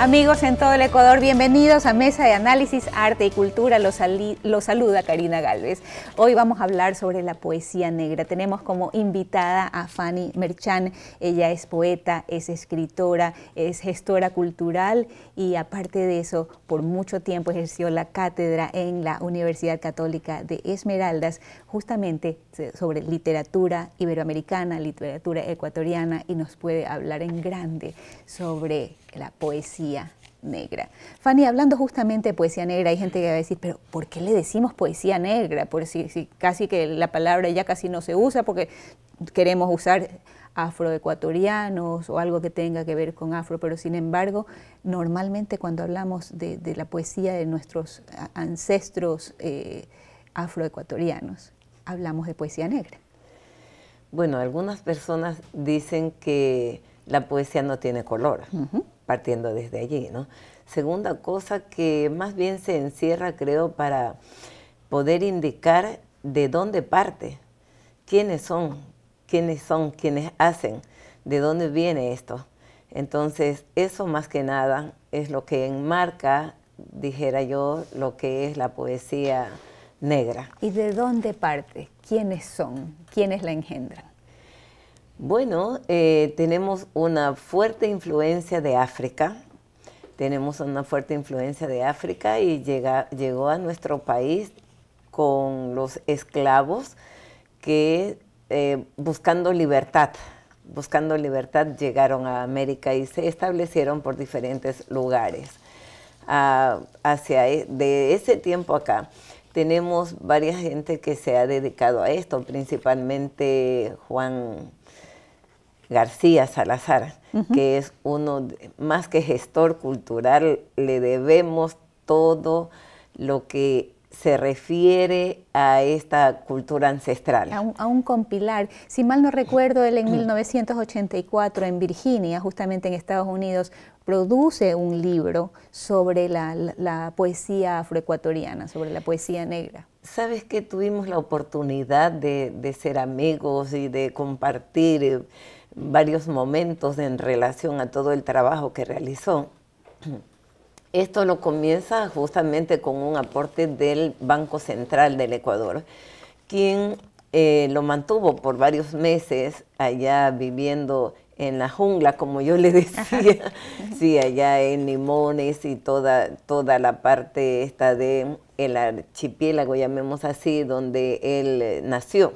Amigos en todo el Ecuador, bienvenidos a Mesa de Análisis, Arte y Cultura. Los, saluda Karina Galvez. Hoy vamos a hablar sobre la poesía negra. Tenemos como invitada a Fanny Merchan. Ella es poeta, es escritora, es gestora cultural y aparte de eso, por mucho tiempo ejerció la cátedra en la Universidad Católica de Esmeraldas, justamente sobre literatura iberoamericana, literatura ecuatoriana y nos puede hablar en grande sobre la poesía negra. Fanny, hablando justamente de poesía negra, hay gente que va a decir, pero ¿por qué le decimos poesía negra? Por si, casi que la palabra ya casi no se usa porque queremos usar afroecuatorianos o algo que tenga que ver con afro, pero sin embargo, normalmente cuando hablamos de, la poesía de nuestros ancestros eh, afroecuatorianos, hablamos de poesía negra. Bueno, algunas personas dicen que la poesía no tiene color partiendo desde allí, ¿no? Segunda cosa que más bien se encierra, creo, para poder indicar de dónde parte, quiénes son, quiénes son, quiénes hacen, de dónde viene esto. Entonces, eso más que nada es lo que enmarca, dijera yo, lo que es la poesía negra. ¿Y de dónde parte? ¿Quiénes son? ¿Quiénes la engendran? Bueno, eh, tenemos una fuerte influencia de África, tenemos una fuerte influencia de África y llegó a nuestro país con los esclavos que eh, buscando libertad, buscando libertad llegaron a América y se establecieron por diferentes lugares. Ah, hacia e, de ese tiempo acá tenemos varias gente que se ha dedicado a esto, principalmente Juan García Salazar, que es uno, más que gestor cultural, le debemos todo lo que se refiere a esta cultura ancestral. A un, compilar. Si mal no recuerdo, él en 1984 mm. en Virginia, justamente en Estados Unidos, produce un libro sobre la, poesía afroecuatoriana, sobre la poesía negra. Sabes que tuvimos la oportunidad de ser amigos y de compartir eh, varios momentos en relación a todo el trabajo que realizó. Esto lo comienza justamente con un aporte del Banco Central del Ecuador, quien eh, lo mantuvo por varios meses allá viviendo en la jungla, como yo le decía, sí, allá en Limones y toda, toda la parte esta de el archipiélago, llamemos así, donde él eh, nació.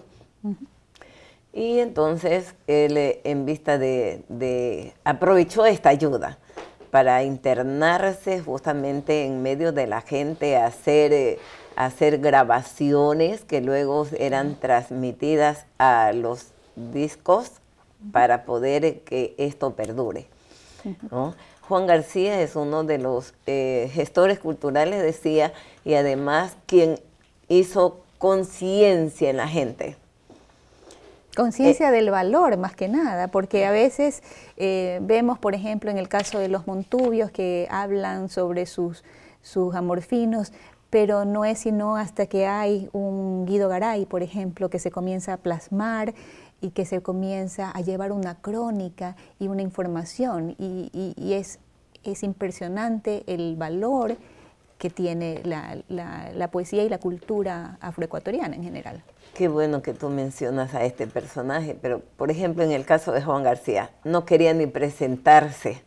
Y entonces él, eh, en vista de, aprovechó esta ayuda para internarse justamente en medio de la gente, hacer, eh, hacer grabaciones que luego eran transmitidas a los discos para poder eh, que esto perdure. Juan García es uno de los gestores culturales, decía, y además quien hizo conciencia en la gente Conciencia eh, del valor, más que nada, porque a veces eh, vemos, por ejemplo, en el caso de los montubios que hablan sobre sus, sus amorfinos, pero no es sino hasta que hay un Guido Garay, por ejemplo, que se comienza a plasmar y que se comienza a llevar una crónica y una información. Y, y es, es impresionante el valor que tiene la, poesía y la cultura afroecuatoriana en general. Qué bueno que tú mencionas a este personaje, pero por ejemplo en el caso de Juan García, no quería ni presentarse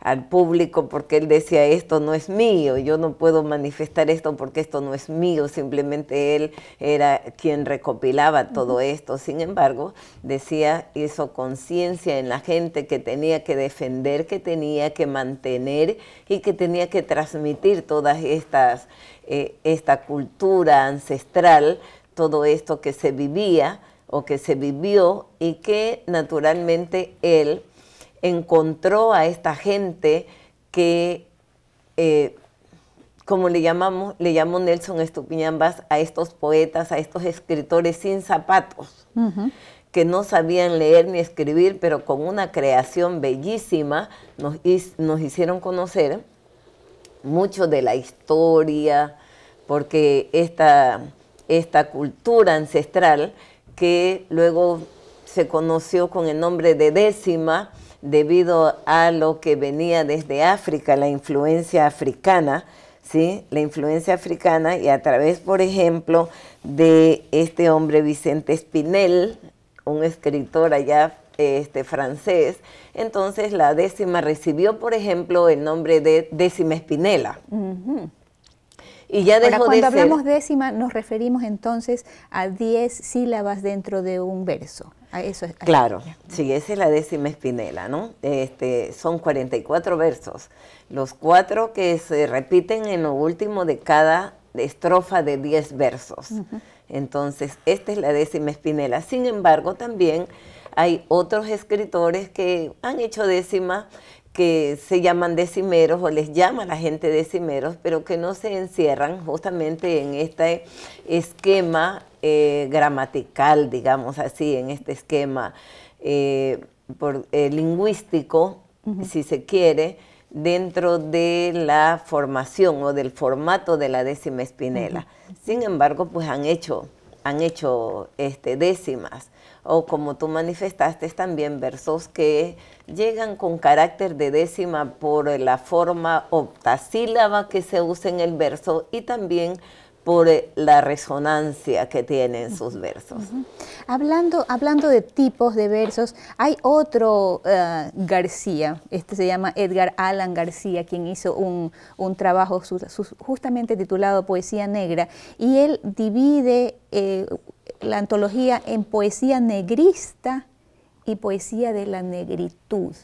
al público porque él decía esto no es mío, yo no puedo manifestar esto porque esto no es mío, simplemente él era quien recopilaba todo esto. Sin embargo, decía, hizo conciencia en la gente que tenía que defender, que tenía que mantener y que tenía que transmitir todas estas, eh, esta cultura ancestral, todo esto que se vivía o que se vivió y que naturalmente él encontró a esta gente que, eh, como le llamamos, le llamó Nelson Estupiñambas a estos poetas, a estos escritores sin zapatos, que no sabían leer ni escribir, pero con una creación bellísima nos, nos hicieron conocer mucho de la historia, porque esta cultura ancestral que luego se conoció con el nombre de décima, debido a lo que venía desde África, la influencia africana, ¿sí? La influencia africana y a través, por ejemplo, de este hombre Vicente Spinel, un escritor allá este, francés, entonces la décima recibió, por ejemplo, el nombre de décima espinela y ya cuando hablamos décima, nos referimos entonces a 10 sílabas dentro de un verso. claro, sí, esa es la décima espinela, ¿no? Este, son 44 versos. Los cuatro que se repiten en lo último de cada estrofa de 10 versos. Entonces, esta es la décima espinela. Sin embargo, también hay otros escritores que han hecho décimas, que se llaman decimeros o les llama la gente decimeros, pero que no se encierran justamente en este esquema eh, gramatical, digamos así, en este esquema eh, eh, lingüístico, si se quiere, dentro de la formación o del formato de la décima espinela. Sin embargo, pues han hecho, han hecho este, décimas o como tú manifestaste también versos que llegan con carácter de décima por la forma octasílaba que se usa en el verso y también por eh, la resonancia que tienen sus versos. hablando, hablando de tipos de versos, hay otro eh, García, este se llama Edgar Allan García, quien hizo un, trabajo justamente titulado Poesía Negra, y él divide eh, la antología en poesía negrista y poesía de la negritud.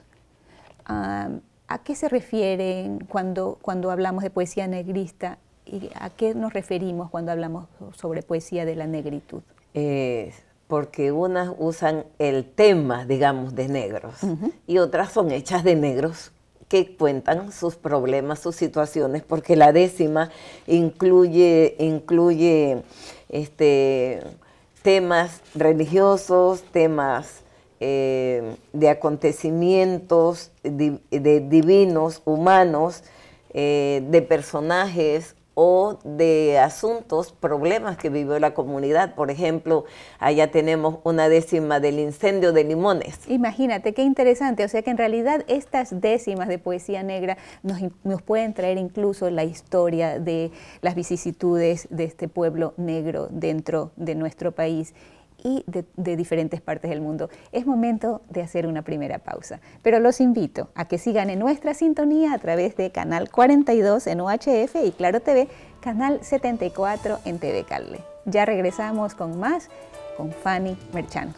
¿A qué se refieren cuando, cuando hablamos de poesía negrista y a qué nos referimos cuando hablamos sobre poesía de la negritud? Eh, porque unas usan el tema, digamos, de negros y otras son hechas de negros que cuentan sus problemas, sus situaciones, porque la décima incluye, incluye este, temas religiosos, temas eh, de acontecimientos de, divinos, humanos, eh, de personajes o de asuntos, problemas que vivió la comunidad. Por ejemplo, allá tenemos una décima del incendio de limones. Imagínate, qué interesante. O sea que en realidad estas décimas de poesía negra nos, nos pueden traer incluso la historia de las vicisitudes de este pueblo negro dentro de nuestro país y de, diferentes partes del mundo. Es momento de hacer una primera pausa, pero los invito a que sigan en nuestra sintonía a través de Canal 42 en UHF y Claro TV, Canal 74 en TV Calde. Ya regresamos con más con Fanny Merchán.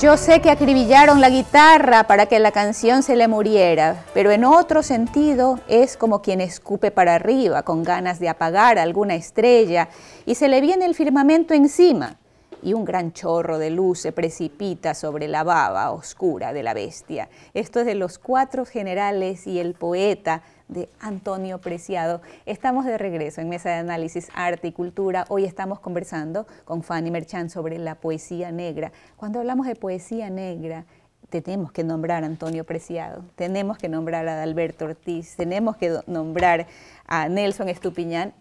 Yo sé que acribillaron la guitarra para que la canción se le muriera, pero en otro sentido es como quien escupe para arriba con ganas de apagar alguna estrella y se le viene el firmamento encima y un gran chorro de luz se precipita sobre la baba oscura de la bestia. Esto es de los cuatro generales y el poeta de Antonio Preciado. Estamos de regreso en Mesa de Análisis Arte y Cultura. Hoy estamos conversando con Fanny Merchan sobre la poesía negra. Cuando hablamos de poesía negra, tenemos que nombrar a Antonio Preciado, tenemos que nombrar a Alberto Ortiz, tenemos que nombrar a Nelson Estupiñán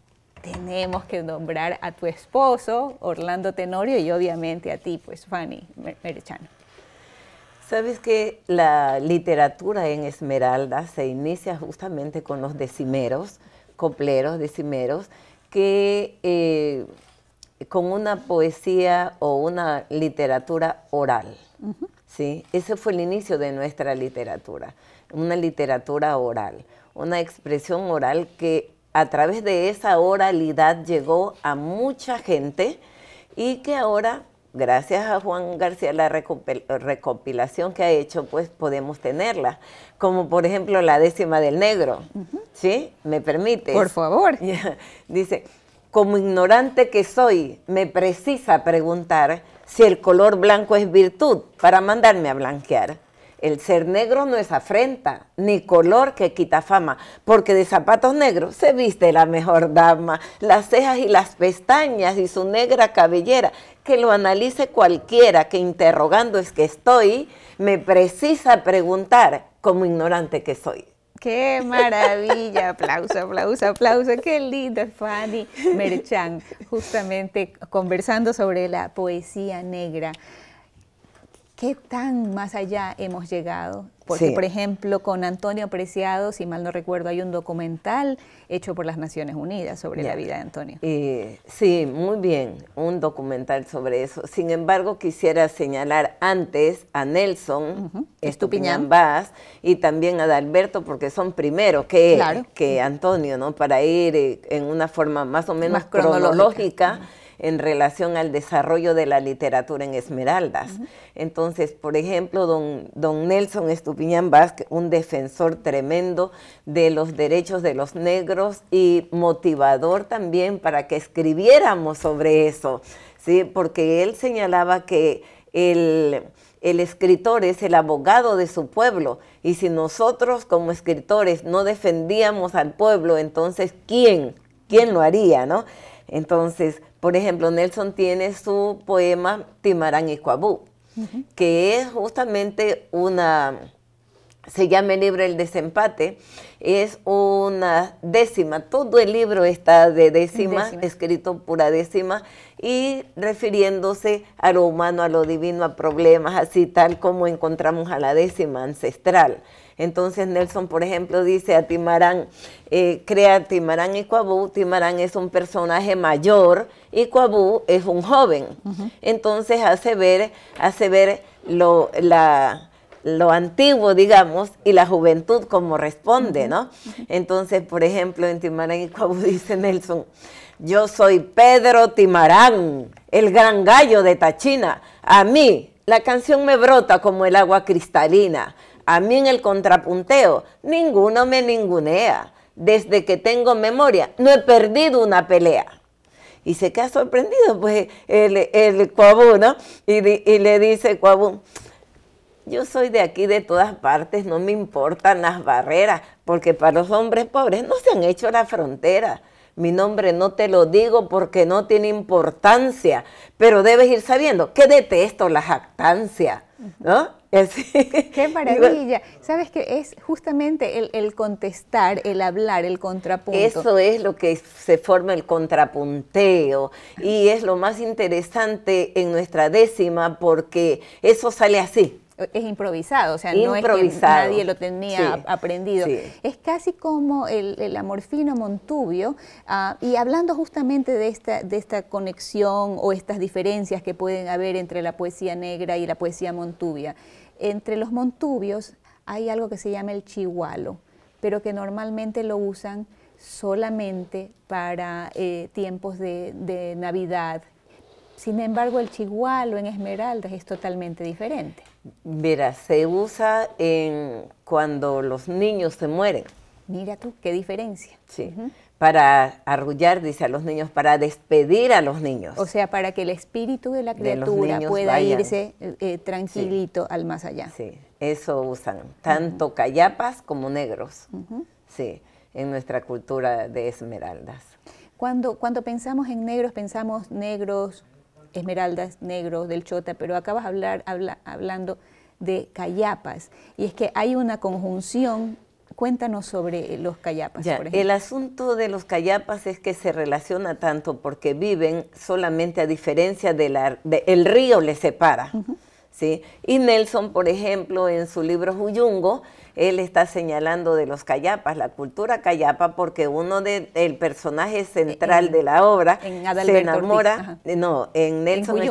tenemos que nombrar a tu esposo, Orlando Tenorio, y obviamente a ti, pues Fanny Merchán. Sabes que la literatura en Esmeralda se inicia justamente con los decimeros, copleros, decimeros, que eh, con una poesía o una literatura oral. ¿sí? Ese fue el inicio de nuestra literatura, una literatura oral, una expresión oral que a través de esa oralidad llegó a mucha gente y que ahora gracias a Juan García la recopilación que ha hecho, pues podemos tenerla. Como por ejemplo la décima del negro. ¿Sí? ¿Me permite? Por favor. Dice, como ignorante que soy, me precisa preguntar si el color blanco es virtud para mandarme a blanquear. El ser negro no es afrenta, ni color que quita fama, porque de zapatos negros se viste la mejor dama, las cejas y las pestañas y su negra cabellera que lo analice cualquiera que interrogando es que estoy, me precisa preguntar como ignorante que soy. Qué maravilla, aplauso, aplauso, aplauso, qué lindo, Fanny Merchan, justamente conversando sobre la poesía negra. ¿Qué tan más allá hemos llegado? Porque, por ejemplo, con Antonio Preciado, si mal no recuerdo, hay un documental hecho por las Naciones Unidas sobre la vida de Antonio. Eh, sí, muy bien, un documental sobre eso. Sin embargo, quisiera señalar antes a Nelson Estupiñán este y también a Dalberto, porque son primero que, que Antonio, ¿no? Para ir eh, en una forma más o menos cronológica en relación al desarrollo de la literatura en Esmeraldas. Entonces, por ejemplo, don, don Nelson Estupiñán Vázquez, un defensor tremendo de los derechos de los negros y motivador también para que escribiéramos sobre eso, ¿sí? porque él señalaba que el el escritor es el abogado de su pueblo y si nosotros como escritores no defendíamos al pueblo, entonces ¿quién? ¿Quién lo haría, no? Entonces, por ejemplo, Nelson tiene su poema Timarán y Coabú, que es justamente una, se llama el libro El desempate, es una décima, todo el libro está de décima, décima. escrito pura décima, y refiriéndose a lo humano, a lo divino, a problemas, así tal como encontramos a la décima ancestral. Entonces Nelson, por ejemplo, dice a Timarán, eh, crea Timarán y Cuabú, Timarán es un personaje mayor y Cuabú es un joven. Entonces hace ver, hace ver lo, antiguo, digamos, y la juventud como responde, ¿no? Entonces, por ejemplo, en Timarán y Coabú dice Nelson, yo soy Pedro Timarán, el gran gallo de Tachina. A mí, la canción me brota como el agua cristalina. A mí en el contrapunteo, ninguno me ningunea. Desde que tengo memoria, no he perdido una pelea. Y se queda sorprendido, pues, el, el ¿no? Y, le dice Cuabú, yo soy de aquí, de todas partes, no me importan las barreras, porque para los hombres pobres no se han hecho la frontera. Mi nombre no te lo digo porque no tiene importancia, pero debes ir sabiendo que detesto la jactancia, ¿no? ¡Qué maravilla! Sabes que es justamente el, el, contestar, el hablar, el contrapunto. Eso es lo que se forma el contrapunteo y es lo más interesante en nuestra décima porque eso sale así es improvisado, o sea, no es que nadie lo tenía aprendido. Es casi como el, amorfino Montubio, ah, y hablando justamente de esta, de esta conexión o estas diferencias que pueden haber entre la poesía negra y la poesía montubia. Entre los montubios hay algo que se llama el chihualo, pero que normalmente lo usan solamente para eh, tiempos de, de Navidad, sin embargo, el chihualo en Esmeraldas es totalmente diferente. Mira, se usa en cuando los niños se mueren. Mira tú, qué diferencia. Sí. Para arrullar, dice a los niños, para despedir a los niños. O sea, para que el espíritu de la criatura pueda irse eh, eh, tranquilito al más allá. Sí, eso usan, tanto callapas como negros. Sí, en nuestra cultura de esmeraldas. Cuando, cuando pensamos en negros, pensamos negros esmeraldas negros del Chota, pero acabas hablar hablando de callapas. Y es que hay una conjunción. Cuéntanos sobre los callapas. el asunto de los callapas es que se relaciona tanto porque viven solamente a diferencia del río les separa. ¿sí? Y Nelson, por ejemplo, en su libro Huyungo, él está señalando de los callapas, la cultura callapa, porque uno del el personaje central de la obra se enamora, eh, no, en Nelson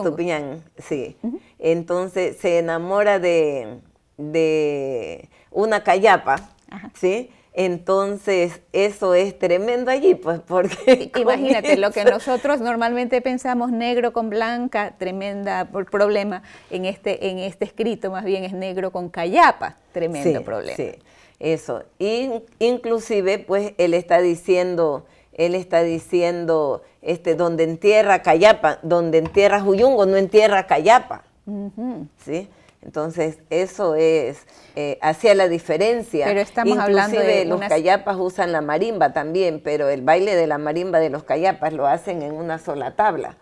sí. Entonces se enamora de, de una callapa, ¿sí? Entonces, eso es tremendo allí, pues porque... Imagínate, lo que nosotros normalmente pensamos negro con blanca, tremenda problema, en este, en este escrito más bien es negro con callapa, tremendo problema. Sí, eso. Y, inclusive, pues él está diciendo, él está diciendo, este, donde entierra callapa, donde entierra Juyungo, no entierra callapa. ¿sí? Entonces, eso es, eh, hacía la diferencia. Pero estamos Inclusive, hablando los callapas usan la marimba también, pero el baile de la marimba de los callapas lo hacen en una sola tabla.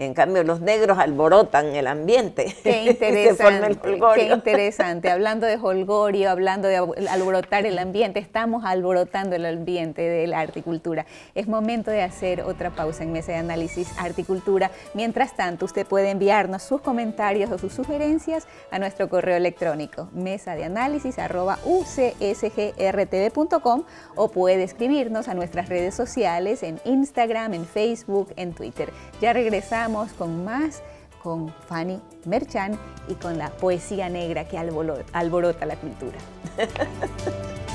En cambio, los negros alborotan el ambiente. Qué interesante. qué interesante. Hablando de holgorio, hablando de alborotar el ambiente, estamos alborotando el ambiente de la articultura. Es momento de hacer otra pausa en Mesa de Análisis Articultura. Mientras tanto, usted puede enviarnos sus comentarios o sus sugerencias a nuestro correo electrónico mesa de análisis ucsgrtv.com o puede escribirnos a nuestras redes sociales en Instagram, en Facebook, en Twitter. Ya regresamos con más con Fanny Merchan y con la poesía negra que alborota la cultura.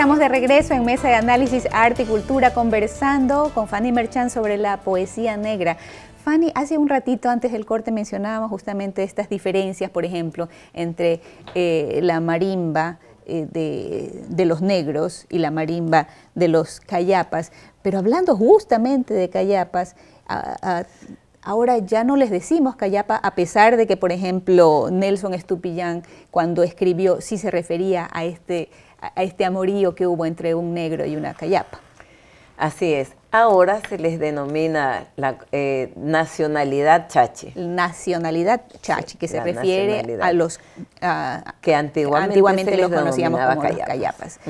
estamos de regreso en Mesa de Análisis Arte y Cultura conversando con Fanny Merchan sobre la poesía negra. Fanny, hace un ratito antes del corte mencionábamos justamente estas diferencias, por ejemplo, entre eh, la marimba eh, de, los negros y la marimba de los cayapas, pero hablando justamente de cayapas, a, Ahora ya no les decimos Callapa, a pesar de que, por ejemplo, Nelson Estupillán, cuando escribió, sí se refería a este, a este amorío que hubo entre un negro y una Callapa. Así es. Ahora se les denomina la eh, nacionalidad chachi. Nacionalidad chachi, que se refiere a los que antiguamente, los conocíamos como callapas.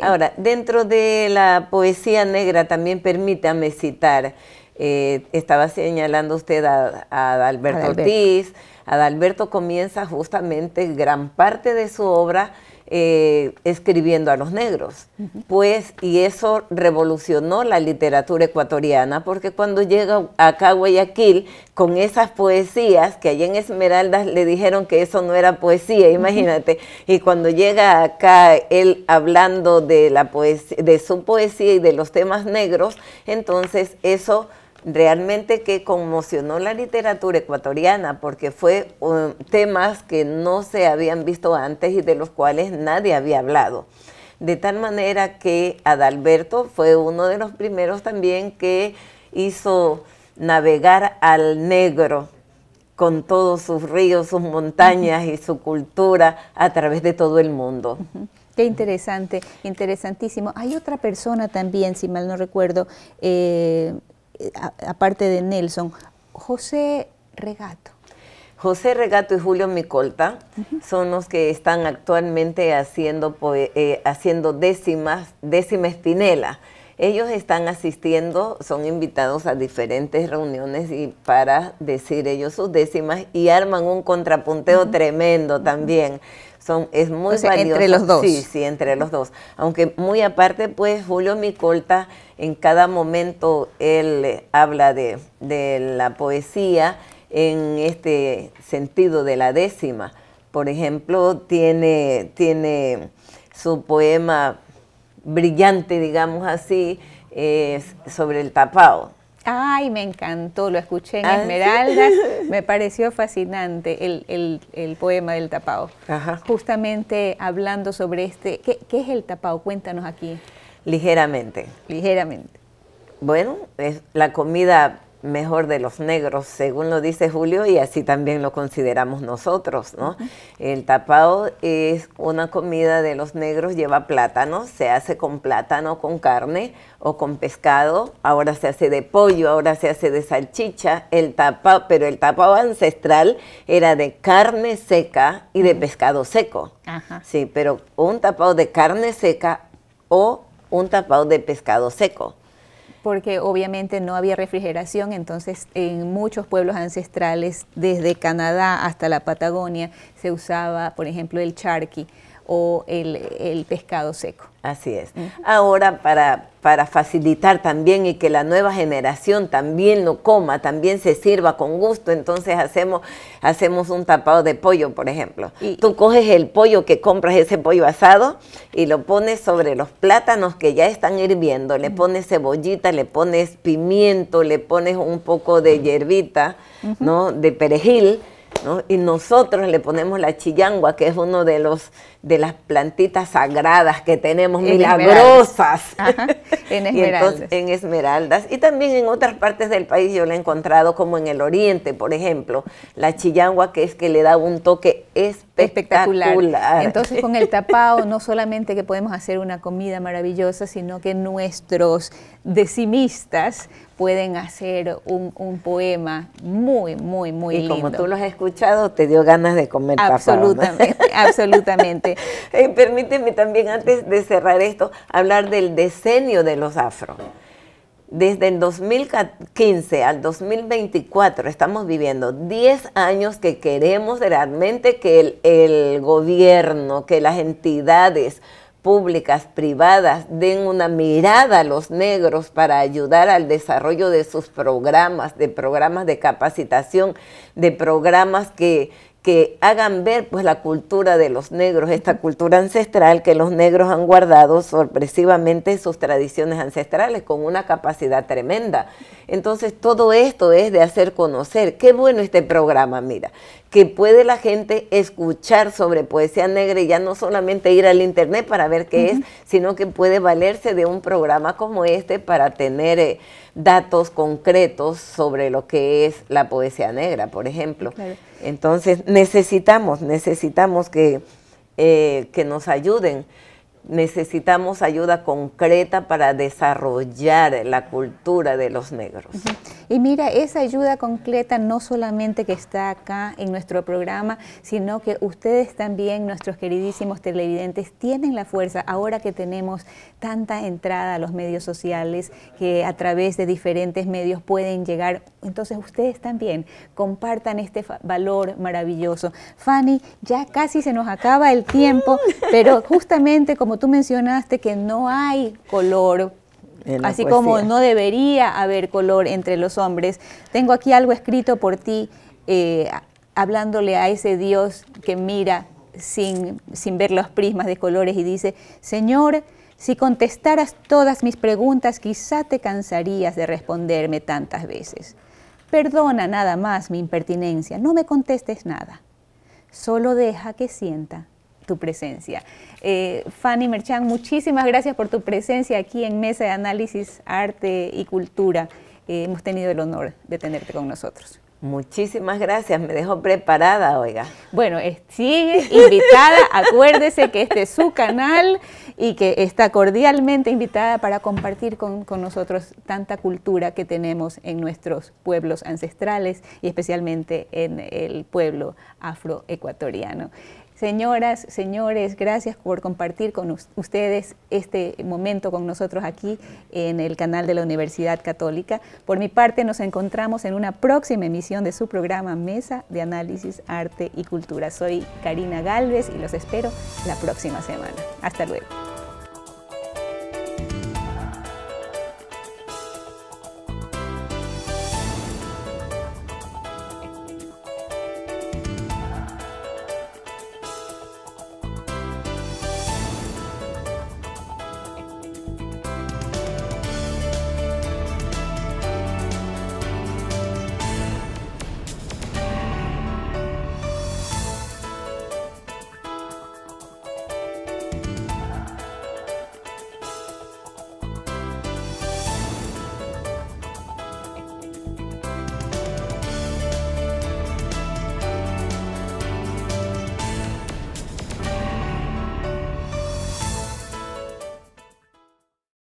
Ahora, dentro de la poesía negra también permítame citar eh, estaba señalando usted a, Adalberto, Ortiz. Adalberto comienza justamente gran parte de su obra eh, escribiendo a los negros. Pues, y eso revolucionó la literatura ecuatoriana, porque cuando llega acá a Guayaquil con esas poesías, que allá en Esmeraldas le dijeron que eso no era poesía, imagínate, y cuando llega acá él hablando de, la de su poesía y de los temas negros, entonces eso realmente que conmocionó la literatura ecuatoriana porque fue um, temas que no se habían visto antes y de los cuales nadie había hablado. De tal manera que Adalberto fue uno de los primeros también que hizo navegar al negro con todos sus ríos, sus montañas y su cultura a través de todo el mundo. Qué interesante, interesantísimo. Hay otra persona también, si mal no recuerdo, eh, aparte de Nelson, José Regato. José Regato y Julio Micolta son los que están actualmente haciendo, eh, haciendo décimas, décima espinela. Ellos están asistiendo, son invitados a diferentes reuniones y para decir ellos sus décimas y arman un contrapunteo tremendo también es muy valioso. Entre los dos. Sí, sí, entre los dos. Aunque muy aparte, pues Julio Micolta, en cada momento él eh, habla de, la poesía en este sentido de la décima. Por ejemplo, tiene, tiene su poema brillante, digamos así, sobre el tapado Ay, me encantó, lo escuché en ah, Esmeraldas, me pareció fascinante el, poema del tapao. Justamente hablando sobre este, ¿qué, ¿qué, es el tapao? Cuéntanos aquí. Ligeramente. Ligeramente. Bueno, es la comida mejor de los negros, según lo dice Julio, y así también lo consideramos nosotros, ¿no? El tapao es una comida de los negros, lleva plátano, se hace con plátano, con carne o con pescado, ahora se hace de pollo, ahora se hace de salchicha, el tapao, pero el tapao ancestral era de carne seca y de pescado seco. Sí, pero un tapao de carne seca o un tapao de pescado seco porque obviamente no había refrigeración, entonces en muchos pueblos ancestrales, desde Canadá hasta la Patagonia, se usaba, por ejemplo, el charqui o el, pescado seco. Así es. Ahora, para, para facilitar también y que la nueva generación también lo coma, también se sirva con gusto, entonces hacemos, hacemos un tapado de pollo, por ejemplo. Tú coges el pollo que compras, ese pollo asado, y lo pones sobre los plátanos que ya están hirviendo, le pones cebollita, le pones pimiento, le pones un poco de hierbita, ¿no? De perejil y nosotros le ponemos la chillangua, que es uno de los de las plantitas sagradas que tenemos, milagrosas. en esmeraldas. Y también en otras partes del país yo la he encontrado, como en el oriente, por ejemplo, la chillangua, que es que le da un toque espectacular. espectacular. Entonces, con el tapao, no solamente que podemos hacer una comida maravillosa, sino que nuestros decimistas pueden hacer un, un poema muy, muy, muy lindo. Y como tú lo has escuchado, te dio ganas de comer Absolutamente, absolutamente. permíteme también, antes de cerrar esto, hablar del decenio de los afro. Desde el 2015 al 2024 estamos viviendo 10 años que queremos realmente que el, el gobierno, que las entidades públicas, privadas, den una mirada a los negros para ayudar al desarrollo de sus programas, de programas de capacitación, de programas que, que hagan ver pues la cultura de los negros, esta cultura ancestral que los negros han guardado sorpresivamente sus tradiciones ancestrales con una capacidad tremenda. Entonces todo esto es de hacer conocer. Qué bueno este programa, mira que puede la gente escuchar sobre poesía negra y ya no solamente ir al internet para ver qué es, sino que puede valerse de un programa como este para tener eh, datos concretos sobre lo que es la poesía negra, por ejemplo. Entonces necesitamos, necesitamos que, eh, que nos ayuden necesitamos ayuda concreta para desarrollar la cultura de los negros. Y mira, esa ayuda concreta no solamente que está acá en nuestro programa, sino que ustedes también, nuestros queridísimos televidentes, tienen la fuerza ahora que tenemos tanta entrada a los medios sociales, que a través de diferentes medios pueden llegar. Entonces ustedes también compartan este valor maravilloso. Fanny, ya casi se nos acaba el tiempo, pero justamente como tú mencionaste que no hay color así como no debería haber color entre los hombres. Tengo aquí algo escrito por ti, eh, hablándole a ese Dios que mira sin, sin ver los prismas de colores y dice, Señor, si contestaras todas mis preguntas, quizá te cansarías de responderme tantas veces. Perdona nada más mi impertinencia, no me contestes nada, solo deja que sienta tu presencia. Eh, Fanny Merchan, muchísimas gracias por tu presencia aquí en Mesa de Análisis Arte y Cultura. Eh, hemos tenido el honor de tenerte con nosotros. Muchísimas gracias, me dejó preparada, oiga. Bueno, eh, sigue invitada, acuérdese que este es su canal y que está cordialmente invitada para compartir con, con, nosotros tanta cultura que tenemos en nuestros pueblos ancestrales y especialmente en el pueblo afroecuatoriano. Señoras, señores, gracias por compartir con ustedes este momento con nosotros aquí en el canal de la Universidad Católica. Por mi parte, nos encontramos en una próxima emisión de su programa Mesa de Análisis, Arte y Cultura. Soy Karina Galvez y los espero la próxima semana. Hasta luego.